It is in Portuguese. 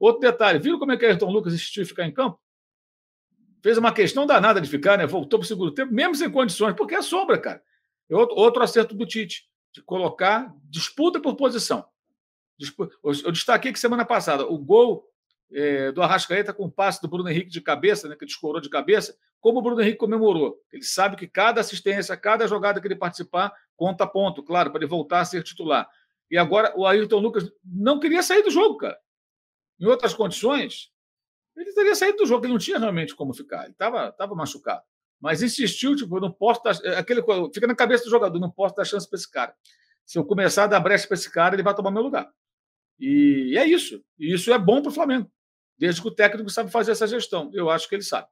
Outro detalhe, viram como é que Ayrton Lucas insistiu em ficar em campo? Fez uma questão danada de ficar, né? Voltou para o segundo tempo, mesmo sem condições, porque é sombra, cara. É outro acerto do Tite, de colocar disputa por posição. Eu destaquei que semana passada o gol é, do Arrascaeta com o passe do Bruno Henrique de cabeça, né, que descorou de cabeça, como o Bruno Henrique comemorou. Ele sabe que cada assistência, cada jogada que ele participar, conta ponto, claro, para ele voltar a ser titular. E agora o Ayrton Lucas não queria sair do jogo, cara em outras condições, ele teria saído do jogo, ele não tinha realmente como ficar, ele estava tava machucado. Mas insistiu, tipo, não posso dar. É aquele, fica na cabeça do jogador, não posso dar chance para esse cara. Se eu começar a dar brecha para esse cara, ele vai tomar meu lugar. E é isso. E isso é bom para o Flamengo, desde que o técnico sabe fazer essa gestão. Eu acho que ele sabe.